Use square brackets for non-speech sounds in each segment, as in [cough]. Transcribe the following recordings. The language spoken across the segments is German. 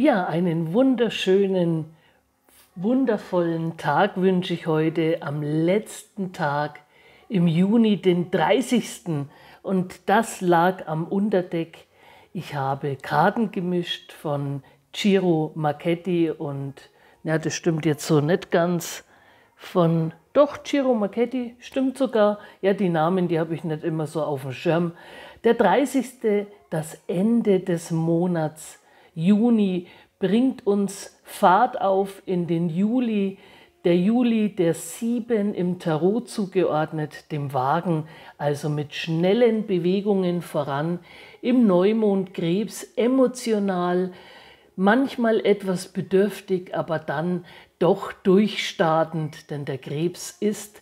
Ja, einen wunderschönen, wundervollen Tag wünsche ich heute am letzten Tag im Juni, den 30. Und das lag am Unterdeck. Ich habe Karten gemischt von Ciro Marchetti und, ja, das stimmt jetzt so nicht ganz, von, doch, Ciro Marchetti, stimmt sogar. Ja, die Namen, die habe ich nicht immer so auf dem Schirm. Der 30. das Ende des Monats Juni bringt uns Fahrt auf in den Juli. Der Juli, der sieben im Tarot zugeordnet, dem Wagen, also mit schnellen Bewegungen voran, im Neumond Krebs, emotional, manchmal etwas bedürftig, aber dann doch durchstartend, denn der Krebs ist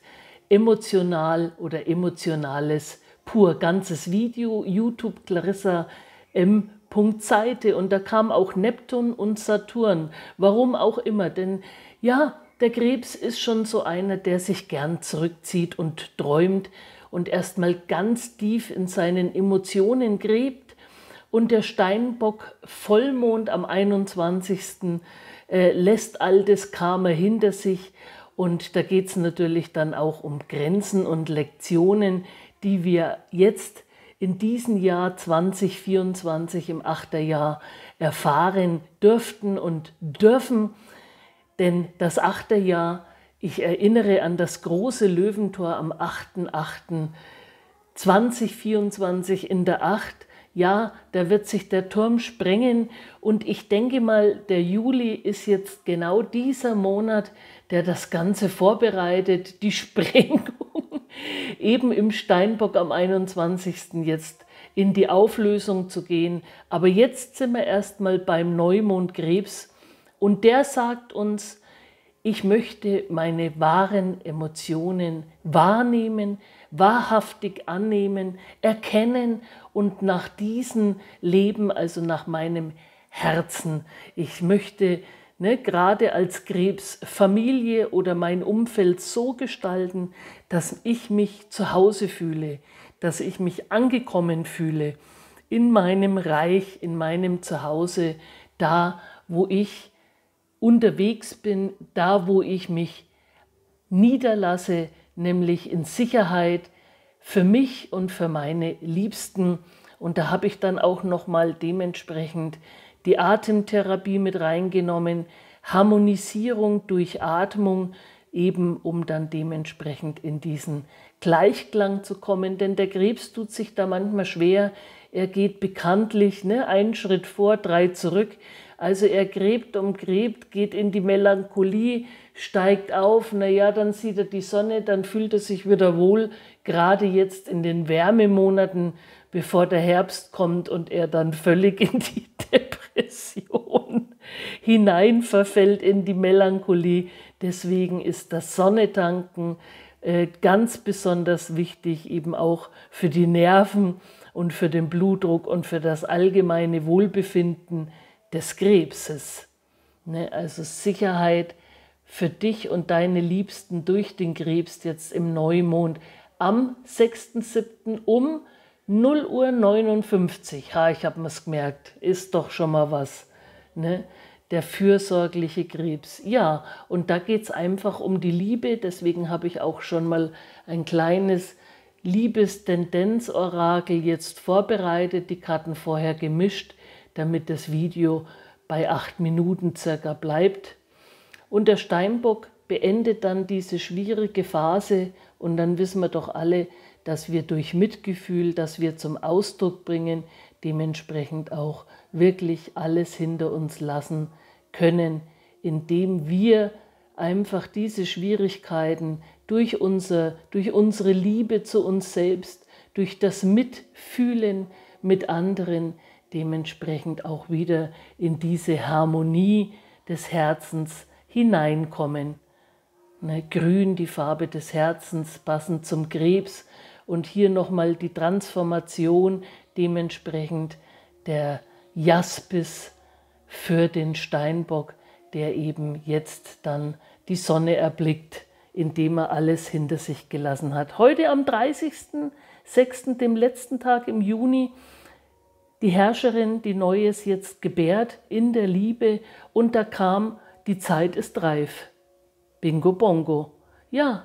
emotional oder emotionales pur. Ganzes Video, YouTube Clarissa M. Punktseite und da kam auch Neptun und Saturn. Warum auch immer, denn ja, der Krebs ist schon so einer, der sich gern zurückzieht und träumt und erstmal ganz tief in seinen Emotionen gräbt. Und der Steinbock Vollmond am 21. Äh, lässt all das Karma hinter sich. Und da geht es natürlich dann auch um Grenzen und Lektionen, die wir jetzt in diesem Jahr 2024 im Achterjahr erfahren dürften und dürfen. Denn das Achterjahr, ich erinnere an das große Löwentor am 8.8.2024 in der Acht. Ja, da wird sich der Turm sprengen und ich denke mal, der Juli ist jetzt genau dieser Monat, der das Ganze vorbereitet, die [laughs] Sprengung eben im Steinbock am 21. jetzt in die Auflösung zu gehen. Aber jetzt sind wir erstmal beim Neumond Krebs und der sagt uns, ich möchte meine wahren Emotionen wahrnehmen, wahrhaftig annehmen, erkennen und nach diesem Leben, also nach meinem Herzen. Ich möchte ne, gerade als Krebsfamilie oder mein Umfeld so gestalten, dass ich mich zu Hause fühle, dass ich mich angekommen fühle in meinem Reich, in meinem Zuhause, da, wo ich unterwegs bin, da, wo ich mich niederlasse, nämlich in Sicherheit für mich und für meine Liebsten. Und da habe ich dann auch nochmal mal dementsprechend die Atemtherapie mit reingenommen, Harmonisierung durch Atmung, eben um dann dementsprechend in diesen Gleichklang zu kommen. Denn der Krebs tut sich da manchmal schwer. Er geht bekanntlich ne, einen Schritt vor, drei zurück. Also er gräbt um gräbt, geht in die Melancholie, steigt auf, naja, dann sieht er die Sonne, dann fühlt er sich wieder wohl, gerade jetzt in den Wärmemonaten, bevor der Herbst kommt und er dann völlig in die Depression hineinverfällt in die Melancholie. Deswegen ist das Sonnetanken äh, ganz besonders wichtig, eben auch für die Nerven und für den Blutdruck und für das allgemeine Wohlbefinden des Krebses. Ne, also Sicherheit für dich und deine Liebsten durch den Krebs jetzt im Neumond am 6.7. um 0 Uhr 59, ha, ich habe es gemerkt, ist doch schon mal was. Ne? Der fürsorgliche Krebs. Ja, und da geht es einfach um die Liebe. Deswegen habe ich auch schon mal ein kleines Liebestendenzorakel jetzt vorbereitet, die Karten vorher gemischt, damit das Video bei acht Minuten circa bleibt. Und der Steinbock beendet dann diese schwierige Phase und dann wissen wir doch alle, dass wir durch Mitgefühl, das wir zum Ausdruck bringen, dementsprechend auch wirklich alles hinter uns lassen können, indem wir einfach diese Schwierigkeiten durch, unser, durch unsere Liebe zu uns selbst, durch das Mitfühlen mit anderen dementsprechend auch wieder in diese Harmonie des Herzens hineinkommen. Ne, grün, die Farbe des Herzens, passend zum Krebs, und hier nochmal die Transformation dementsprechend der Jaspis für den Steinbock, der eben jetzt dann die Sonne erblickt, indem er alles hinter sich gelassen hat. Heute am 30.06., dem letzten Tag im Juni, die Herrscherin, die Neues jetzt gebärt in der Liebe und da kam, die Zeit ist reif. Bingo Bongo. Ja,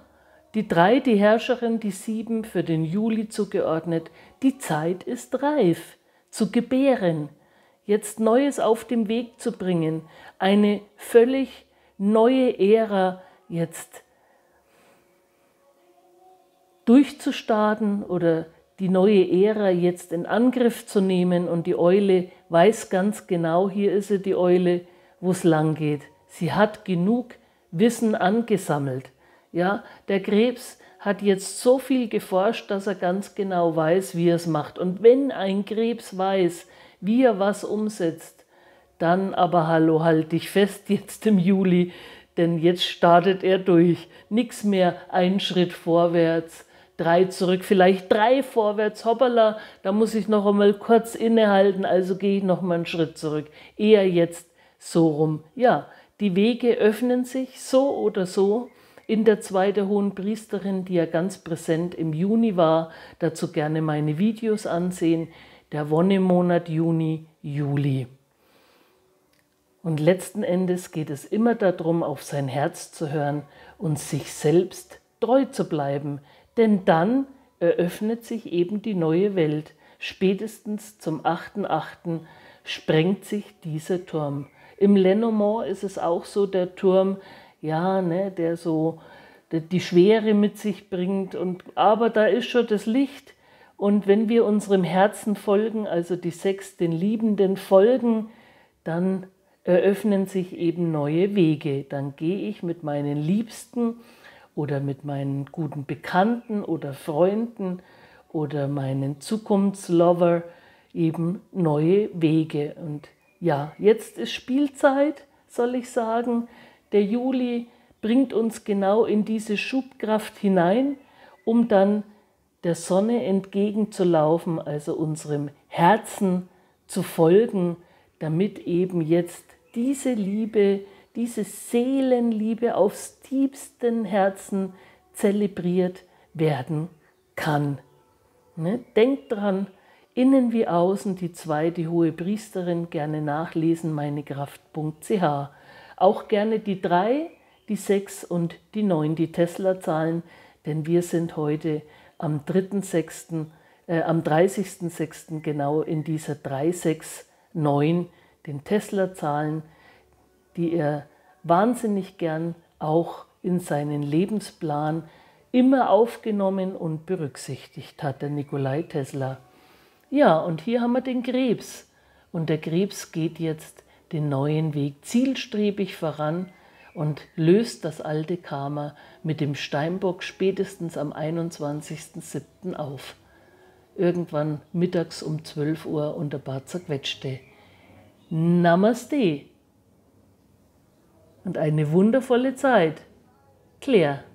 die drei, die Herrscherin, die sieben für den Juli zugeordnet. Die Zeit ist reif, zu gebären, jetzt Neues auf den Weg zu bringen, eine völlig neue Ära jetzt durchzustarten oder die neue Ära jetzt in Angriff zu nehmen und die Eule weiß ganz genau, hier ist sie die Eule, wo es lang geht. Sie hat genug Wissen angesammelt. Ja, der Krebs hat jetzt so viel geforscht, dass er ganz genau weiß, wie er es macht. Und wenn ein Krebs weiß, wie er was umsetzt, dann aber hallo, halt dich fest jetzt im Juli, denn jetzt startet er durch. Nichts mehr einen Schritt vorwärts, drei zurück, vielleicht drei vorwärts, hoppala, da muss ich noch einmal kurz innehalten, also gehe ich noch mal einen Schritt zurück. Eher jetzt so rum. Ja, die Wege öffnen sich so oder so in der zweite Hohenpriesterin, die ja ganz präsent im Juni war. Dazu gerne meine Videos ansehen. Der Wonnemonat Juni, Juli. Und letzten Endes geht es immer darum, auf sein Herz zu hören und sich selbst treu zu bleiben, denn dann eröffnet sich eben die neue Welt. Spätestens zum 8.8. sprengt sich dieser Turm. Im Lenormand ist es auch so, der Turm ja, ne, der so die Schwere mit sich bringt. Und, aber da ist schon das Licht. Und wenn wir unserem Herzen folgen, also die Sechs den Liebenden folgen, dann eröffnen sich eben neue Wege. Dann gehe ich mit meinen Liebsten oder mit meinen guten Bekannten oder Freunden oder meinen Zukunftslover eben neue Wege. Und ja, jetzt ist Spielzeit, soll ich sagen. Der Juli bringt uns genau in diese Schubkraft hinein, um dann der Sonne entgegenzulaufen, also unserem Herzen zu folgen, damit eben jetzt diese Liebe, diese Seelenliebe aufs tiefsten Herzen zelebriert werden kann. Ne? Denkt dran, innen wie außen, die zwei, die hohe Priesterin, gerne nachlesen, meinekraft.ch. Auch gerne die 3, die 6 und die 9, die Tesla-Zahlen, denn wir sind heute am 3.6., äh, am 30.6. genau in dieser 3, 6, 9, den Tesla-Zahlen, die er wahnsinnig gern auch in seinen Lebensplan immer aufgenommen und berücksichtigt hat, der Nikolai Tesla. Ja, und hier haben wir den Krebs. Und der Krebs geht jetzt den neuen Weg zielstrebig voran und löst das alte Karma mit dem Steinbock spätestens am 21.07. auf. Irgendwann mittags um 12 Uhr unter Bad zerquetschte. Namaste und eine wundervolle Zeit. Claire